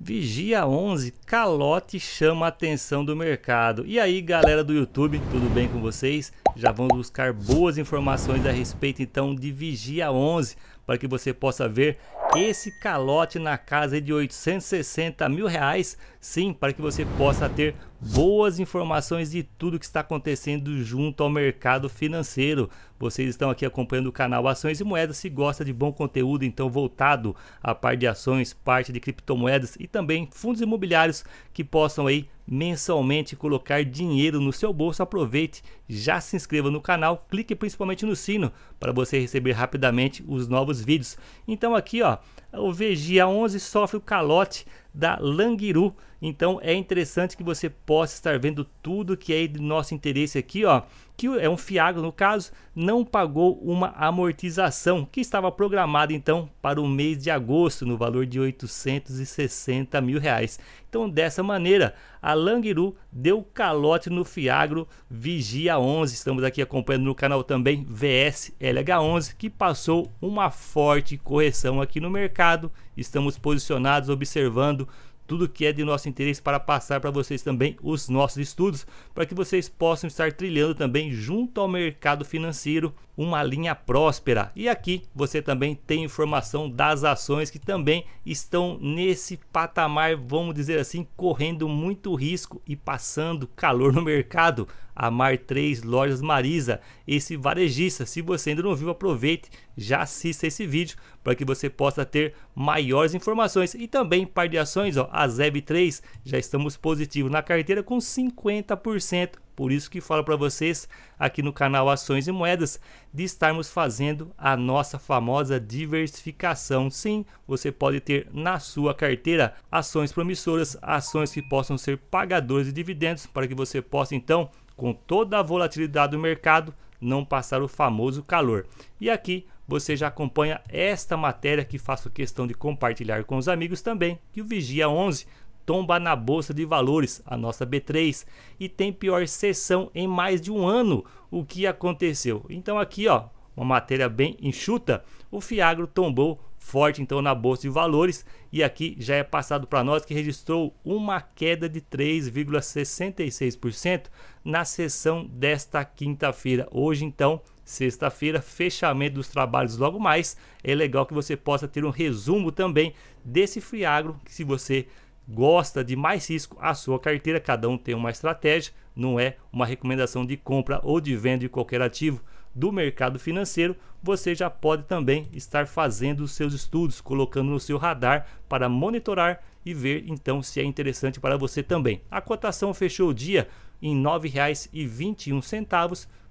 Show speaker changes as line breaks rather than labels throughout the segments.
Vigia 11 calote chama a atenção do mercado. E aí, galera do YouTube, tudo bem com vocês? Já vamos buscar boas informações a respeito então de Vigia 11 para que você possa ver esse calote na casa de 860 mil reais. Sim, para que você possa ter boas informações de tudo que está acontecendo junto ao mercado financeiro. Vocês estão aqui acompanhando o canal Ações e Moedas. Se gosta de bom conteúdo, então voltado a parte de ações, parte de criptomoedas e também fundos imobiliários que possam aí mensalmente colocar dinheiro no seu bolso, aproveite, já se inscreva no canal, clique principalmente no sino para você receber rapidamente os novos vídeos. Então aqui, ó, o vga 11 sofre o calote da Langiru. Então é interessante que você possa estar vendo tudo que é de nosso interesse aqui, ó, que é um fiago no caso, não pagou uma amortização que estava programada então para o mês de agosto no valor de 860 mil reais. Então, dessa maneira, a Langiru deu calote no Fiagro Vigia 11. Estamos aqui acompanhando no canal também VSLH11, que passou uma forte correção aqui no mercado. Estamos posicionados observando tudo que é de nosso interesse para passar para vocês também os nossos estudos, para que vocês possam estar trilhando também junto ao mercado financeiro uma linha próspera. E aqui você também tem informação das ações que também estão nesse patamar, vamos dizer assim, correndo muito risco e passando calor no mercado. A Mar 3 Lojas Marisa, esse varejista, se você ainda não viu, aproveite já assista esse vídeo para que você possa ter maiores informações. E também par de ações, ó, a ZEB3 já estamos positivo na carteira com 50%. Por isso que falo para vocês aqui no canal Ações e Moedas de estarmos fazendo a nossa famosa diversificação. Sim, você pode ter na sua carteira ações promissoras, ações que possam ser pagadoras de dividendos para que você possa então, com toda a volatilidade do mercado, não passar o famoso calor. E aqui você já acompanha esta matéria que faço questão de compartilhar com os amigos também, que o Vigia 11 tomba na bolsa de valores, a nossa B3, e tem pior sessão em mais de um ano. O que aconteceu? Então aqui, ó, uma matéria bem enxuta, o Fiagro tombou forte então na bolsa de valores e aqui já é passado para nós que registrou uma queda de 3,66% na sessão desta quinta-feira. Hoje então sexta-feira, fechamento dos trabalhos logo mais. É legal que você possa ter um resumo também desse friagro, que se você gosta de mais risco, a sua carteira, cada um tem uma estratégia, não é uma recomendação de compra ou de venda de qualquer ativo do mercado financeiro, você já pode também estar fazendo os seus estudos, colocando no seu radar para monitorar e ver então se é interessante para você também. A cotação fechou o dia em R$ 9,21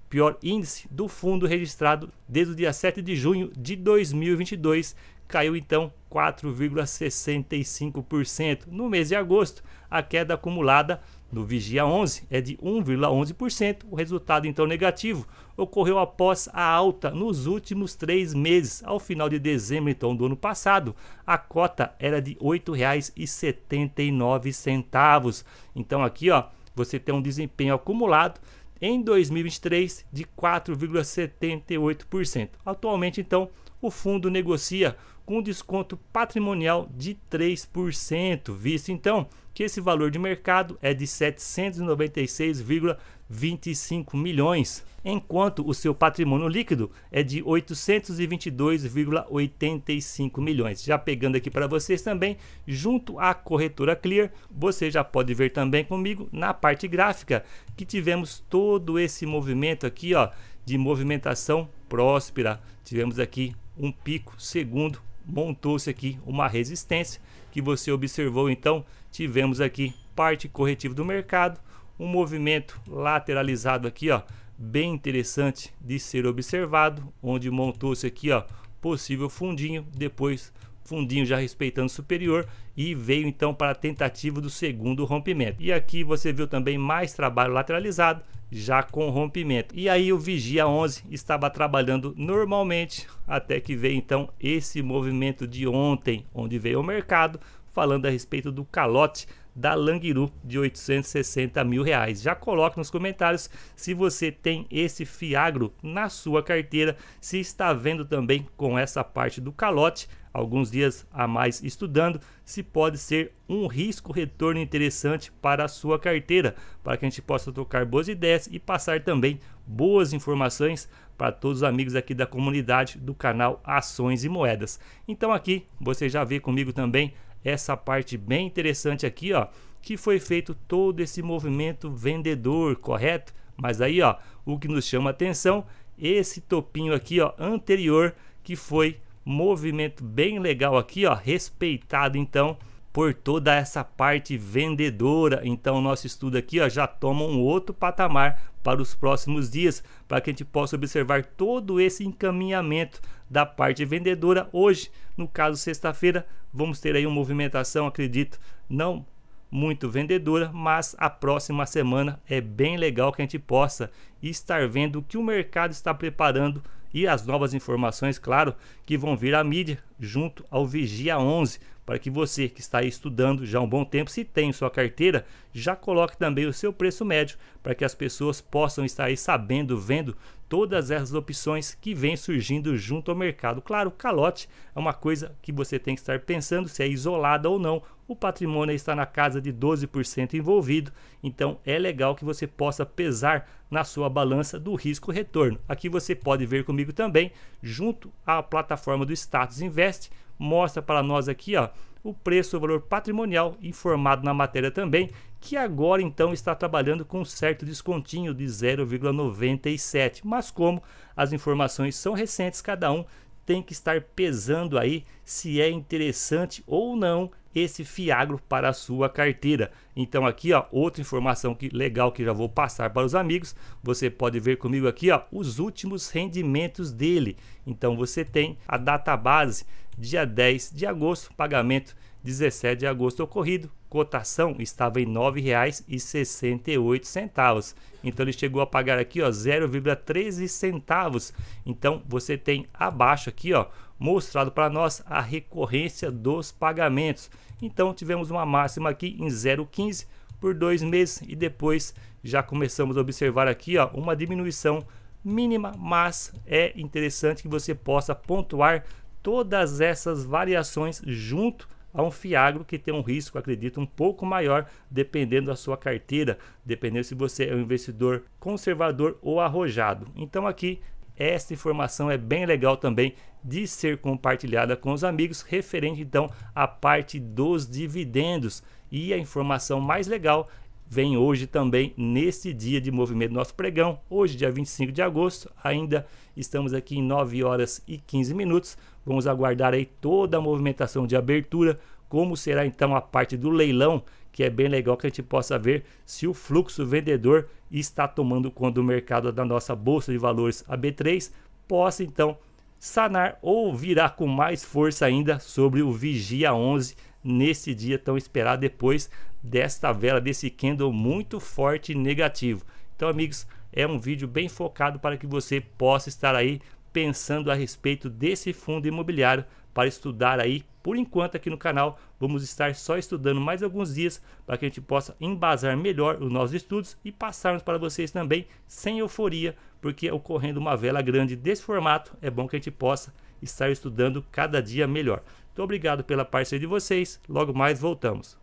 pior índice do fundo registrado desde o dia 7 de junho de 2022, caiu então 4,65%. No mês de agosto, a queda acumulada no Vigia 11 é de 1,11%. O resultado então negativo ocorreu após a alta nos últimos três meses. Ao final de dezembro então do ano passado, a cota era de R$ 8,79. Então aqui ó, você tem um desempenho acumulado em 2023 de 4,78%. Atualmente, então, o fundo negocia com desconto patrimonial de 3%, visto então que esse valor de mercado é de 796,25 milhões, enquanto o seu patrimônio líquido é de 822,85 milhões. Já pegando aqui para vocês também, junto à corretora Clear, você já pode ver também comigo na parte gráfica que tivemos todo esse movimento aqui, ó, de movimentação próspera. Tivemos aqui um pico, segundo, montou-se aqui uma resistência que você observou. Então, tivemos aqui parte corretiva do mercado, um movimento lateralizado aqui, ó, bem interessante de ser observado, onde montou-se aqui, ó, possível fundinho, depois fundinho já respeitando o superior e veio então para a tentativa do segundo rompimento. E aqui você viu também mais trabalho lateralizado, já com rompimento. E aí o vigia 11 estava trabalhando normalmente até que veio então esse movimento de ontem, onde veio o mercado falando a respeito do calote da Langiru de 860 mil reais. Já coloque nos comentários se você tem esse Fiagro na sua carteira, se está vendo também com essa parte do calote, alguns dias a mais estudando, se pode ser um risco retorno interessante para a sua carteira, para que a gente possa tocar boas ideias e passar também boas informações para todos os amigos aqui da comunidade do canal Ações e Moedas. Então aqui você já vê comigo também essa parte bem interessante aqui, ó, que foi feito todo esse movimento vendedor, correto? Mas aí, ó, o que nos chama atenção, esse topinho aqui, ó, anterior, que foi movimento bem legal aqui, ó, respeitado então por toda essa parte vendedora. Então, nosso estudo aqui ó, já toma um outro patamar para os próximos dias, para que a gente possa observar todo esse encaminhamento da parte vendedora. Hoje, no caso sexta-feira, vamos ter aí uma movimentação, acredito, não muito vendedora, mas a próxima semana é bem legal que a gente possa estar vendo o que o mercado está preparando e as novas informações, claro, que vão vir à mídia junto ao Vigia 11 para que você que está aí estudando já há um bom tempo, se tem sua carteira, já coloque também o seu preço médio para que as pessoas possam estar aí sabendo, vendo todas essas opções que vêm surgindo junto ao mercado. Claro, calote é uma coisa que você tem que estar pensando se é isolada ou não. O patrimônio está na casa de 12% envolvido, então é legal que você possa pesar na sua balança do risco-retorno. Aqui você pode ver comigo também, junto à plataforma do Status Invest, mostra para nós aqui ó, o preço, o valor patrimonial, informado na matéria também, que agora então está trabalhando com um certo descontinho de 0,97. Mas como as informações são recentes, cada um tem que estar pesando aí se é interessante ou não esse fiagro para a sua carteira. Então aqui, ó, outra informação que legal que já vou passar para os amigos. Você pode ver comigo aqui, ó, os últimos rendimentos dele. Então você tem a data base, dia 10 de agosto, pagamento 17 de agosto ocorrido, cotação estava em R$ 9,68. Então ele chegou a pagar aqui, ó, 0,13 centavos. Então você tem abaixo aqui, ó, mostrado para nós a recorrência dos pagamentos. Então tivemos uma máxima aqui em 0,15 por dois meses e depois já começamos a observar aqui, ó, uma diminuição mínima, mas é interessante que você possa pontuar todas essas variações junto a um fiagro que tem um risco, acredito, um pouco maior dependendo da sua carteira, dependendo se você é um investidor conservador ou arrojado. Então aqui esta informação é bem legal também de ser compartilhada com os amigos, referente então à parte dos dividendos. E a informação mais legal vem hoje também nesse dia de movimento nosso pregão. Hoje, dia 25 de agosto, ainda estamos aqui em 9 horas e 15 minutos. Vamos aguardar aí toda a movimentação de abertura, como será então a parte do leilão, que é bem legal que a gente possa ver se o fluxo vendedor está tomando conta do mercado da nossa bolsa de valores AB3, possa então sanar ou virar com mais força ainda sobre o Vigia 11 nesse dia tão esperado depois desta vela, desse candle muito forte e negativo. Então, amigos, é um vídeo bem focado para que você possa estar aí pensando a respeito desse fundo imobiliário para estudar aí. Por enquanto aqui no canal vamos estar só estudando mais alguns dias para que a gente possa embasar melhor os nossos estudos e passarmos para vocês também sem euforia, porque ocorrendo uma vela grande desse formato é bom que a gente possa estar estudando cada dia melhor. Muito obrigado pela parceria de vocês. Logo mais voltamos.